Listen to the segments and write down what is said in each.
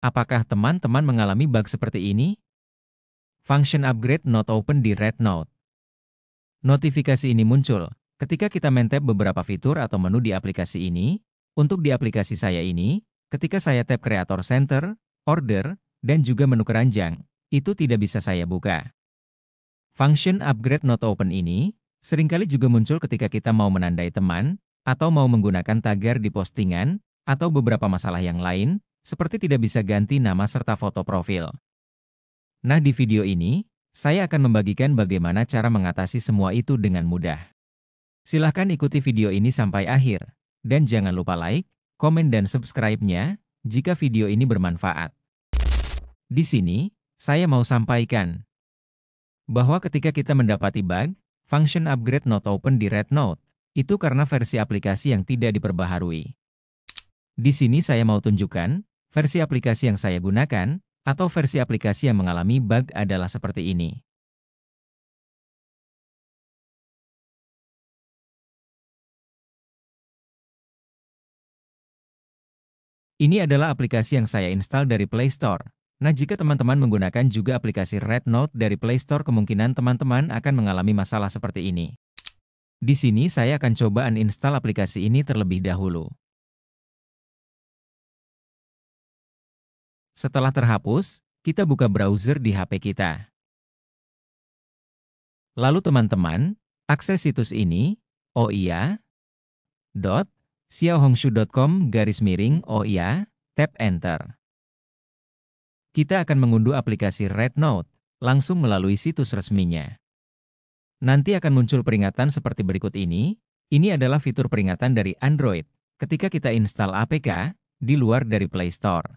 Apakah teman-teman mengalami bug seperti ini? Function upgrade not open di Red Note. Notifikasi ini muncul ketika kita mentap beberapa fitur atau menu di aplikasi ini. Untuk di aplikasi saya ini, ketika saya tap Creator Center, Order, dan juga menu keranjang, itu tidak bisa saya buka. Function upgrade not open ini seringkali juga muncul ketika kita mau menandai teman atau mau menggunakan tagar di postingan atau beberapa masalah yang lain seperti tidak bisa ganti nama serta foto profil. Nah di video ini, saya akan membagikan bagaimana cara mengatasi semua itu dengan mudah. Silahkan ikuti video ini sampai akhir, dan jangan lupa like, komen dan subscribe-nya jika video ini bermanfaat. Di sini, saya mau sampaikan bahwa ketika kita mendapati bug, function upgrade not open di Red Note itu karena versi aplikasi yang tidak diperbaharui. Di sini saya mau tunjukkan Versi aplikasi yang saya gunakan, atau versi aplikasi yang mengalami bug adalah seperti ini. Ini adalah aplikasi yang saya install dari Play Store. Nah, jika teman-teman menggunakan juga aplikasi Red Note dari Play Store, kemungkinan teman-teman akan mengalami masalah seperti ini. Di sini saya akan coba uninstall aplikasi ini terlebih dahulu. Setelah terhapus, kita buka browser di HP kita. Lalu teman-teman, akses situs ini, iya, dot, xiaohongshu.com garis miring oia, tap enter. Kita akan mengunduh aplikasi Red Note langsung melalui situs resminya. Nanti akan muncul peringatan seperti berikut ini. Ini adalah fitur peringatan dari Android ketika kita install APK di luar dari Play Store.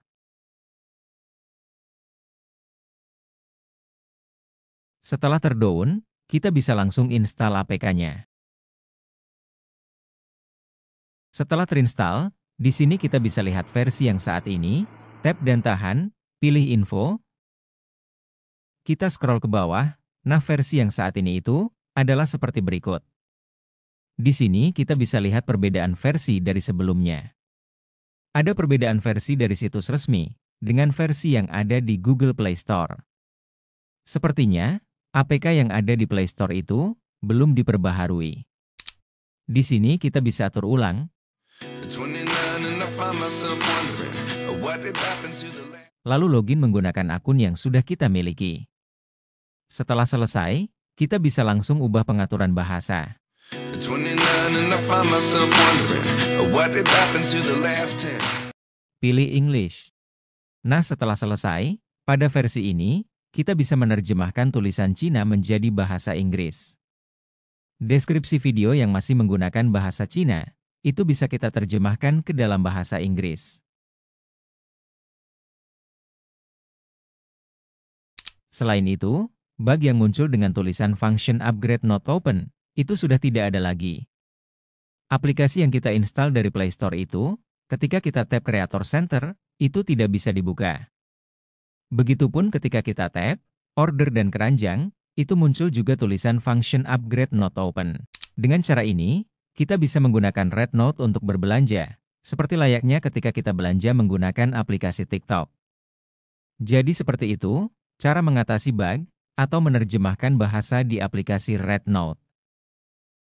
Setelah terdown, kita bisa langsung install APK-nya. Setelah terinstall, di sini kita bisa lihat versi yang saat ini, tap dan tahan, pilih info. Kita scroll ke bawah, nah versi yang saat ini itu adalah seperti berikut. Di sini kita bisa lihat perbedaan versi dari sebelumnya. Ada perbedaan versi dari situs resmi dengan versi yang ada di Google Play Store. Sepertinya, APK yang ada di Play Store itu belum diperbaharui. Di sini kita bisa atur ulang. Lalu login menggunakan akun yang sudah kita miliki. Setelah selesai, kita bisa langsung ubah pengaturan bahasa. Pilih English. Nah setelah selesai, pada versi ini, kita bisa menerjemahkan tulisan Cina menjadi bahasa Inggris. Deskripsi video yang masih menggunakan bahasa Cina, itu bisa kita terjemahkan ke dalam bahasa Inggris. Selain itu, bug yang muncul dengan tulisan function upgrade not open, itu sudah tidak ada lagi. Aplikasi yang kita install dari Play Store itu, ketika kita tap Creator Center, itu tidak bisa dibuka. Begitupun ketika kita tap order dan keranjang, itu muncul juga tulisan function upgrade not open. Dengan cara ini, kita bisa menggunakan Red Note untuk berbelanja, seperti layaknya ketika kita belanja menggunakan aplikasi TikTok. Jadi seperti itu, cara mengatasi bug atau menerjemahkan bahasa di aplikasi Red Note.